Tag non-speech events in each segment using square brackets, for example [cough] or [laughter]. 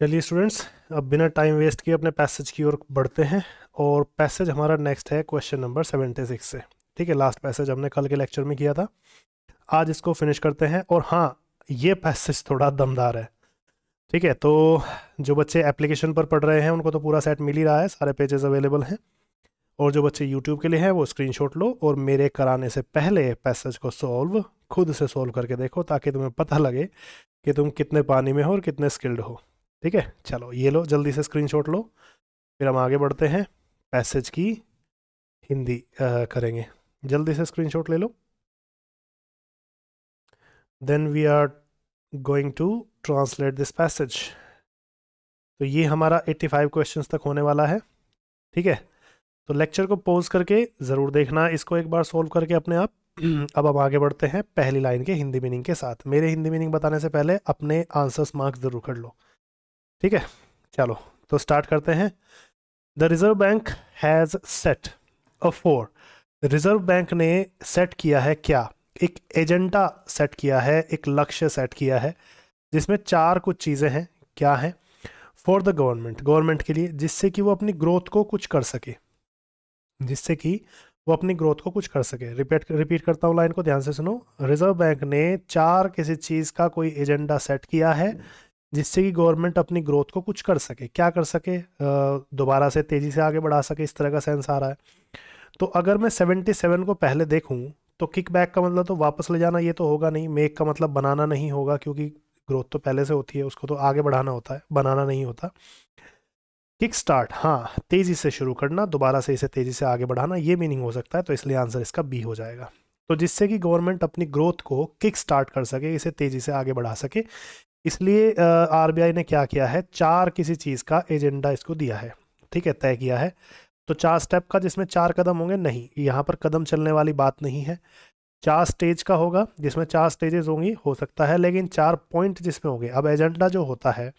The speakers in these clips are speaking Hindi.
चलिए स्टूडेंट्स अब बिना टाइम वेस्ट किए अपने पैसेज की ओर बढ़ते हैं और पैसेज हमारा नेक्स्ट है क्वेश्चन नंबर सेवेंटी सिक्स से ठीक है लास्ट पैसेज हमने कल के लेक्चर में किया था आज इसको फिनिश करते हैं और हाँ ये पैसेज थोड़ा दमदार है ठीक है तो जो बच्चे एप्लीकेशन पर पढ़ रहे हैं उनको तो पूरा सेट मिल ही रहा है सारे पेजेस अवेलेबल हैं और जो बच्चे यूट्यूब के लिए हैं वो स्क्रीन लो और मेरे कराने से पहले पैसेज को सॉल्व खुद से सॉल्व करके देखो ताकि तुम्हें पता लगे कि तुम कितने पानी में हो और कितने स्किल्ड हो ठीक है चलो ये लो जल्दी से स्क्रीनशॉट लो फिर हम आगे बढ़ते हैं पैसेज की हिंदी आ, करेंगे जल्दी से स्क्रीनशॉट ले लो then we are going to translate this passage तो ये हमारा 85 क्वेश्चन तक होने वाला है ठीक है तो लेक्चर को पोज करके ज़रूर देखना इसको एक बार सोल्व करके अपने आप [clears throat] अब हम आगे बढ़ते हैं पहली लाइन के हिंदी मीनिंग के साथ मेरे हिंदी मीनिंग बताने से पहले अपने आंसर्स मार्क्स ज़रूर कर लो ठीक है चलो तो स्टार्ट करते हैं the reserve bank has set a for reserve bank ने सेट किया है क्या एक एजेंडा सेट किया है एक लक्ष्य सेट किया है जिसमें चार कुछ चीज़ें हैं क्या हैं फॉर द गवर्नमेंट गवर्नमेंट के लिए जिससे कि वो अपनी ग्रोथ को कुछ कर सके जिससे कि वो अपनी ग्रोथ को कुछ कर सके रिपीट रिपीट करता हूँ लाइन को ध्यान से सुनो रिजर्व बैंक ने चार किसी चीज़ का कोई एजेंडा सेट किया है जिससे कि गवर्नमेंट अपनी ग्रोथ को कुछ कर सके क्या कर सके दोबारा से तेज़ी से आगे बढ़ा सके इस तरह का सेंस आ रहा है तो अगर मैं सेवेंटी सेवन को पहले देखूँ तो किक बैक का मतलब तो वापस ले जाना ये तो होगा नहीं मेक का मतलब बनाना नहीं होगा क्योंकि ग्रोथ तो पहले से होती है उसको तो आगे बढ़ाना होता है बनाना नहीं होता किक स्टार्ट हाँ तेज़ी से शुरू करना दोबारा से इसे तेज़ी से आगे बढ़ाना ये मीनिंग हो सकता है तो इसलिए आंसर इसका बी हो जाएगा तो जिससे कि गवर्नमेंट अपनी ग्रोथ को किक स्टार्ट कर सके इसे तेज़ी से आगे बढ़ा सके इसलिए आर ने क्या किया है चार किसी चीज़ का एजेंडा इसको दिया है ठीक है तय किया है तो चार स्टेप का जिसमें चार कदम होंगे नहीं यहाँ पर कदम चलने वाली बात नहीं है चार स्टेज का होगा जिसमें चार स्टेजेस होंगी हो सकता है लेकिन चार पॉइंट जिसमें होंगे अब एजेंडा जो होता है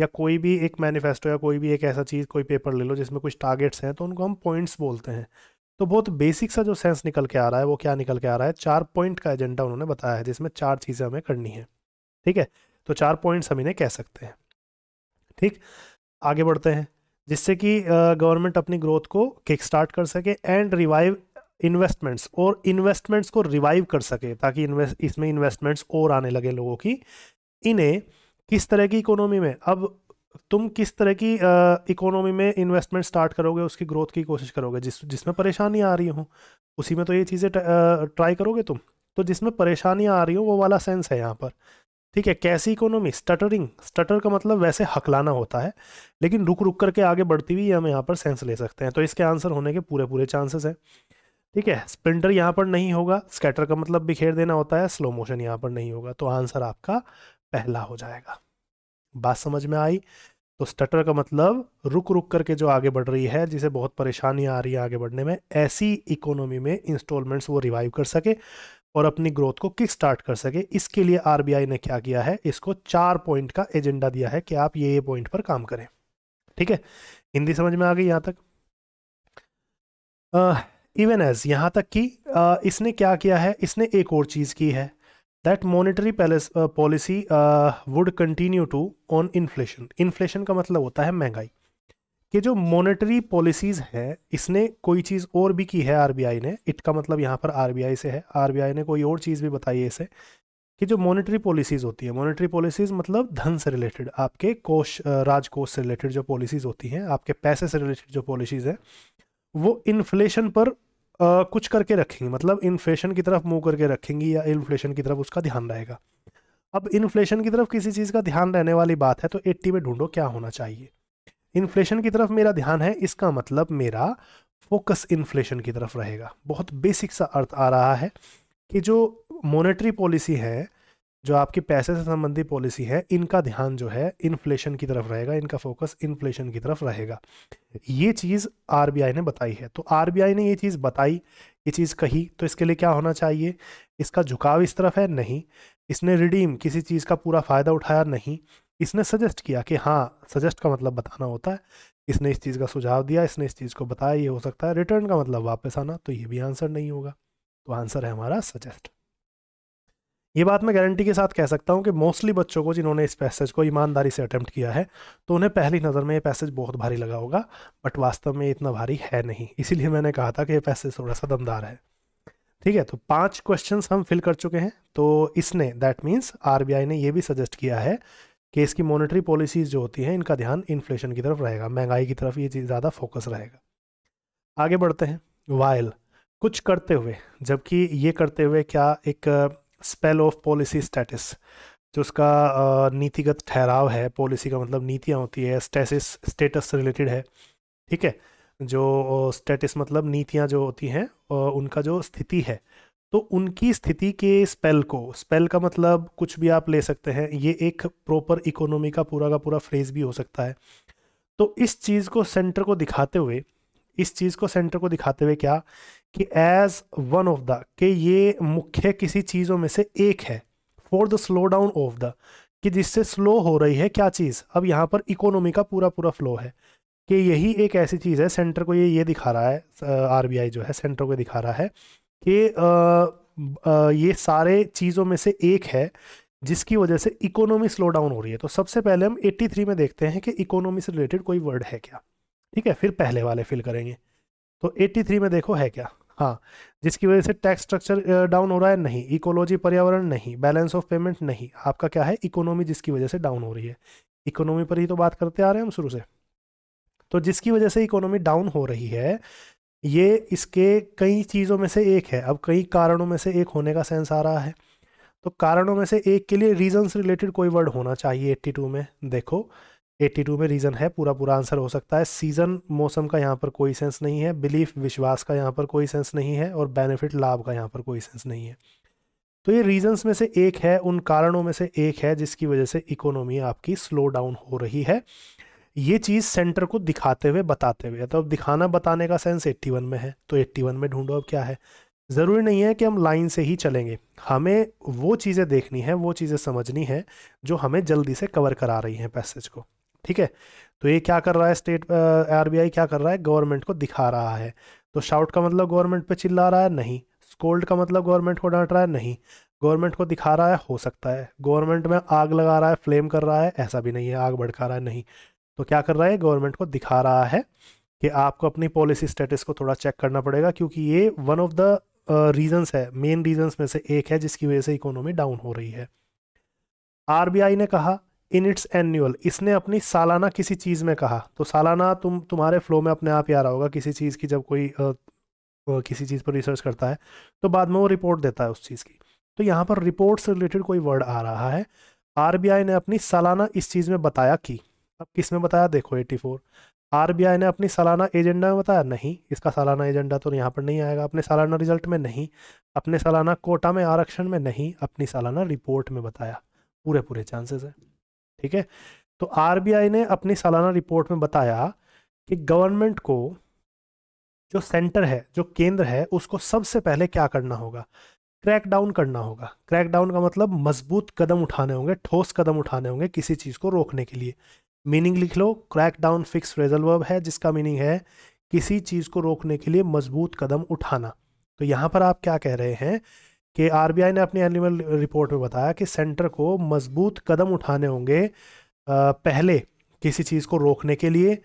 या कोई भी एक मैनिफेस्टो या कोई भी एक ऐसा चीज़ कोई पेपर ले लो जिसमें कुछ टारगेट्स हैं तो उनको हम पॉइंट्स बोलते हैं तो बहुत बेसिक सा जो सेंस निकल के आ रहा है वो क्या निकल के आ रहा है चार पॉइंट का एजेंडा उन्होंने बताया है जिसमें चार चीज़ें हमें करनी है ठीक है तो चार पॉइंट्स हम इन्हें कह सकते हैं ठीक आगे बढ़ते हैं जिससे कि गवर्नमेंट अपनी ग्रोथ को किक स्टार्ट कर सके एंड रिवाइव इन्वेस्टमेंट्स और इन्वेस्टमेंट्स को रिवाइव कर सके ताकि इन्वेस्ट इसमें इन्वेस्टमेंट्स और आने लगे लोगों की इन्हें किस तरह की इकोनॉमी में अब तुम किस तरह की इकोनॉमी में इन्वेस्टमेंट स्टार्ट करोगे उसकी ग्रोथ की कोशिश करोगे जिस जिसमें परेशानी आ रही हो उसी में तो ये चीज़ें ट्राई करोगे तुम तो जिसमें परेशानियाँ आ रही हो वो वाला सेंस है यहाँ पर ठीक है कैसी इकोनॉमी स्टटरिंग स्टटर का मतलब वैसे हकलाना होता है लेकिन रुक रुक करके आगे बढ़ती हुई हम यहाँ पर सेंस ले सकते हैं तो इसके आंसर होने के पूरे पूरे चांसेस हैं ठीक है स्प्रिंटर यहाँ पर नहीं होगा स्कैटर का मतलब बिखेर देना होता है स्लो मोशन यहाँ पर नहीं होगा तो आंसर आपका पहला हो जाएगा बात समझ में आई तो स्टटर का मतलब रुक रुक करके जो आगे बढ़ रही है जिसे बहुत परेशानियां आ रही है आगे बढ़ने में ऐसी इकोनॉमी में इंस्टॉलमेंट्स वो रिवाइव कर सके और अपनी ग्रोथ को किक स्टार्ट कर सके इसके लिए आरबीआई ने क्या किया है इसको चार पॉइंट का एजेंडा दिया है कि आप ये ये पॉइंट पर काम करें ठीक है हिंदी समझ में आ गई यहाँ तक इवन एज यहाँ तक कि इसने क्या किया है इसने एक और चीज़ की है that monetary policy would continue to on inflation inflation का मतलब होता है महंगाई कि जो मॉनेटरी पॉलिसीज़ है इसने कोई चीज़ और भी की है आरबीआई ने इट का मतलब यहाँ पर आरबीआई से है आरबीआई ने कोई और चीज़ भी बताई है इसे कि जो मॉनेटरी पॉलिसीज़ होती है मॉनेटरी पॉलिसीज़ मतलब धन से रिलेटेड आपके कोष राजकोष से रिलेटेड जो पॉलिसीज़ होती हैं आपके पैसे से रिलेटेड जो पॉलिसीज़ हैं वो इन्फ्लेशन पर आ, कुछ करके रखेंगी मतलब इन्फ्लेशन की तरफ मूव करके रखेंगी या इन्फ्लेशन की तरफ उसका ध्यान रहेगा अब इन्फ्लेशन की तरफ किसी चीज़ का ध्यान रहने वाली बात है तो एट्टी में ढूंढो क्या होना चाहिए इन्फ्लेशन की तरफ मेरा ध्यान है इसका मतलब मेरा फोकस इन्फ्लेशन की तरफ रहेगा बहुत बेसिक सा अर्थ आ रहा है कि जो मॉनेटरी पॉलिसी है जो आपकी पैसे से संबंधी पॉलिसी है इनका ध्यान जो है इन्फ्लेशन की तरफ रहेगा इनका फोकस इन्फ्लेशन की तरफ रहेगा ये चीज़ आर ने बताई है तो आर ने ये चीज़ बताई ये चीज़ कही तो इसके लिए क्या होना चाहिए इसका झुकाव इस तरफ है नहीं इसने रिडीम किसी चीज़ का पूरा फ़ायदा उठाया नहीं इसने सजेस्ट किया कि हाँ सजेस्ट का मतलब बताना होता है इसने इस चीज़ का सुझाव दिया इसने इस चीज़ को बताया ये हो सकता है रिटर्न का मतलब वापस आना तो ये भी आंसर नहीं होगा तो आंसर है हमारा सजेस्ट ये बात मैं गारंटी के साथ कह सकता हूँ कि मोस्टली बच्चों को जिन्होंने इस पैसेज को ईमानदारी से अटैम्प्ट किया है तो उन्हें पहली नज़र में ये पैसेज बहुत भारी लगा होगा बट वास्तव में इतना भारी है नहीं इसीलिए मैंने कहा था कि ये पैसेज थोड़ा सा दमदार है ठीक है तो पांच क्वेश्चंस हम फिल कर चुके हैं तो इसने दैट मीन्स आरबीआई ने ये भी सजेस्ट किया है कि इसकी मॉनेटरी पॉलिसीज़ जो होती हैं इनका ध्यान इन्फ्लेशन की तरफ रहेगा महंगाई की तरफ ये चीज ज़्यादा फोकस रहेगा आगे बढ़ते हैं वायल कुछ करते हुए जबकि ये करते हुए क्या एक स्पेल ऑफ पॉलिसी स्टेटस जो उसका नीतिगत ठहराव है पॉलिसी का मतलब नीतियाँ होती है स्टेसिस स्टेटस से रिलेटेड है ठीक है जो स्टेटस मतलब नीतियाँ जो होती हैं उनका जो स्थिति है तो उनकी स्थिति के स्पेल को स्पेल का मतलब कुछ भी आप ले सकते हैं ये एक प्रॉपर इकोनॉमी का पूरा का पूरा फ्रेज भी हो सकता है तो इस चीज़ को सेंटर को दिखाते हुए इस चीज़ को सेंटर को दिखाते हुए क्या कि एज वन ऑफ द कि ये मुख्य किसी चीज़ों में से एक है for the slow down of the कि जिससे स्लो हो रही है क्या चीज़ अब यहाँ पर इकोनॉमी का पूरा पूरा फ्लो है कि यही एक ऐसी चीज़ है सेंटर को ये ये दिखा रहा है आरबीआई जो है सेंटर को दिखा रहा है कि ये सारे चीज़ों में से एक है जिसकी वजह से इकोनॉमी स्लो डाउन हो रही है तो सबसे पहले हम 83 में देखते हैं कि इकोनॉमी से रिलेटेड कोई वर्ड है क्या ठीक है फिर पहले वाले फिल करेंगे तो 83 में देखो है क्या हाँ जिसकी वजह से टैक्स स्ट्रक्चर डाउन हो रहा है नहीं इकोलॉजी पर्यावरण नहीं बैलेंस ऑफ पेमेंट नहीं आपका क्या है इकोनॉमी जिसकी वजह से डाउन हो रही है इकोनॉमी पर ही तो बात करते आ रहे हैं हम शुरू से तो जिसकी वजह से इकोनॉमी डाउन हो रही है ये इसके कई चीज़ों में से एक है अब कई कारणों में से एक होने का सेंस आ रहा है तो कारणों में से एक के लिए रीजन्स रिलेटेड कोई वर्ड होना चाहिए 82 में देखो 82 में रीज़न है पूरा पूरा आंसर हो सकता है सीज़न मौसम का यहाँ पर कोई सेंस नहीं है बिलीफ विश्वास का यहाँ पर कोई सेंस नहीं है और बेनिफिट लाभ का यहाँ पर कोई सेंस नहीं है तो ये रीजंस में से एक है उन कारणों में से एक है जिसकी वजह से इकोनॉमी आपकी स्लो डाउन हो रही है ये चीज़ सेंटर को दिखाते हुए बताते हुए तो अब दिखाना बताने का सेंस 81 में है तो 81 में ढूंढो अब क्या है ज़रूरी नहीं है कि हम लाइन से ही चलेंगे हमें वो चीज़ें देखनी है वो चीज़ें समझनी है जो हमें जल्दी से कवर करा रही हैं पैसेज को ठीक है तो ये क्या कर रहा है स्टेट आर क्या कर रहा है गवर्नमेंट को दिखा रहा है तो शाउट का मतलब गवर्नमेंट पर चिल्ला रहा है नहीं स्कोल्ड का मतलब गवर्नमेंट को डांट रहा है नहीं गवर्नमेंट को दिखा रहा है हो सकता है गवर्नमेंट में आग लगा रहा है फ्लेम कर रहा है ऐसा भी नहीं है आग भड़का रहा है नहीं तो क्या कर रहा है गवर्नमेंट को दिखा रहा है कि आपको अपनी पॉलिसी स्टेटस को थोड़ा चेक करना पड़ेगा क्योंकि ये वन ऑफ द रीजंस है मेन रीजंस में से एक है जिसकी वजह से इकोनॉमी डाउन हो रही है आरबीआई ने कहा इन इट्स एनुअल इसने अपनी सालाना किसी चीज़ में कहा तो सालाना तुम तुम्हारे फ्लो में अपने आप ही आ रहा होगा किसी चीज़ की जब कोई आ, uh, आ, uh, किसी चीज़ पर रिसर्च करता है तो बाद में वो रिपोर्ट देता है उस चीज़ की तो यहाँ पर रिपोर्ट से रिलेटेड कोई वर्ड आ रहा है आरबीआई ने अपनी सालाना इस चीज़ में बताया कि अब किस में बताया देखो 84 आई ने अपनी सालाना एजेंडा में बताया नहीं इसका सालाना एजेंडा तो यहाँ पर नहीं आएगा अपने सालाना रिजल्ट में नहीं अपने सालाना कोटा में आरक्षण में नहीं अपनी सालाना रिपोर्ट में बताया पूरे पूरे चांसेस है ठीक है तो आरबीआई ने अपनी सालाना रिपोर्ट में बताया कि गवर्नमेंट को जो सेंटर है जो केंद्र है उसको सबसे पहले क्या करना होगा क्रैक डाउन करना होगा क्रैक डाउन का मतलब मजबूत कदम उठाने होंगे ठोस कदम उठाने होंगे किसी चीज़ को रोकने के लिए मीनिंग लिख लो क्रैक डाउन फिक्स रेजलवर्ब है जिसका मीनिंग है किसी चीज़ को रोकने के लिए मजबूत कदम उठाना तो यहाँ पर आप क्या कह रहे हैं कि आरबीआई ने अपनी एनुअल रिपोर्ट में बताया कि सेंटर को मजबूत कदम उठाने होंगे पहले किसी चीज़ को रोकने के लिए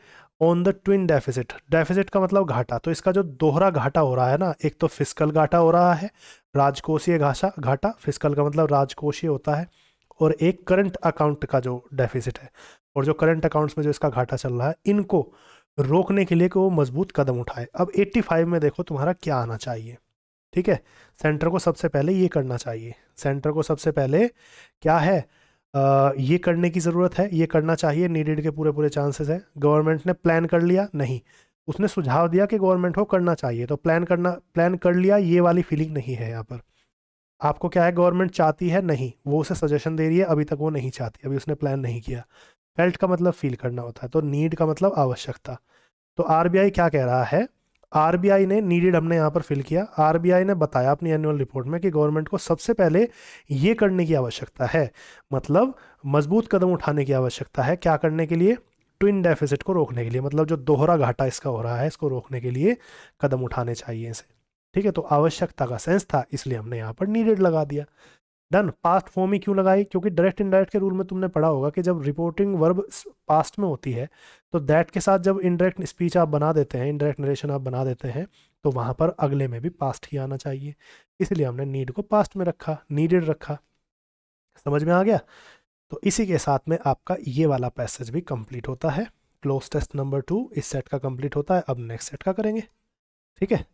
on the twin deficit deficit का मतलब घाटा तो इसका जो दोहरा घाटा हो रहा है ना एक तो फिस्कल घाटा हो रहा है राजकोषीय घाटा घाटा फिस्कल का मतलब राजकोषीय होता है और एक करंट अकाउंट का जो डेफिसिट है और जो करंट अकाउंट्स में जो इसका घाटा चल रहा है इनको रोकने के लिए कि वो मजबूत कदम उठाए अब 85 में देखो तुम्हारा क्या आना चाहिए ठीक है सेंटर को सबसे पहले ये करना चाहिए सेंटर को सबसे पहले क्या है आ, ये करने की ज़रूरत है ये करना चाहिए नीडेड के पूरे पूरे चांसेस हैं गवर्नमेंट ने प्लान कर लिया नहीं उसने सुझाव दिया कि गवर्नमेंट को करना चाहिए तो प्लान करना प्लान कर लिया ये वाली फीलिंग नहीं है यहाँ पर आपको क्या है गवर्नमेंट चाहती है नहीं वो उसे सजेशन दे रही है अभी तक वो नहीं चाहती अभी उसने प्लान नहीं किया फेल्ट का मतलब फील करना होता है तो नीड का मतलब आवश्यकता तो आर क्या कह रहा है आर ने नीडेड हमने यहाँ पर फिल किया आरबीआई ने बताया अपनी एनुअल रिपोर्ट में कि गवर्नमेंट को सबसे पहले ये करने की आवश्यकता है मतलब मजबूत कदम उठाने की आवश्यकता है क्या करने के लिए ट्विन डेफिसिट को रोकने के लिए मतलब जो दोहरा घाटा इसका हो रहा है इसको रोकने के लिए कदम उठाने चाहिए इसे ठीक है तो आवश्यकता का सेंस था इसलिए हमने यहाँ पर नीडेड लगा दिया डन पास्ट फॉर्म ही क्यों लगाई क्योंकि डायरेक्ट इनडायरेक्ट के रूल में तुमने पढ़ा होगा कि जब रिपोर्टिंग वर्ब पास्ट में होती है तो दैट के साथ जब इनडायरेक्ट स्पीच आप बना देते हैं इनडायरेक्ट नरेशन आप बना देते हैं तो वहाँ पर अगले में भी पास्ट ही आना चाहिए इसलिए हमने नीड को पास्ट में रखा नीडेड रखा समझ में आ गया तो इसी के साथ में आपका ये वाला पैसेज भी कंप्लीट होता है क्लोज टेस्ट नंबर टू इस सेट का कंप्लीट होता है अब नेक्स्ट सेट का करेंगे ठीक है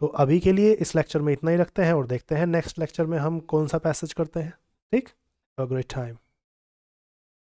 तो अभी के लिए इस लेक्चर में इतना ही रखते हैं और देखते हैं नेक्स्ट लेक्चर में हम कौन सा पैसेज करते हैं ठीक अ ग्रेट टाइम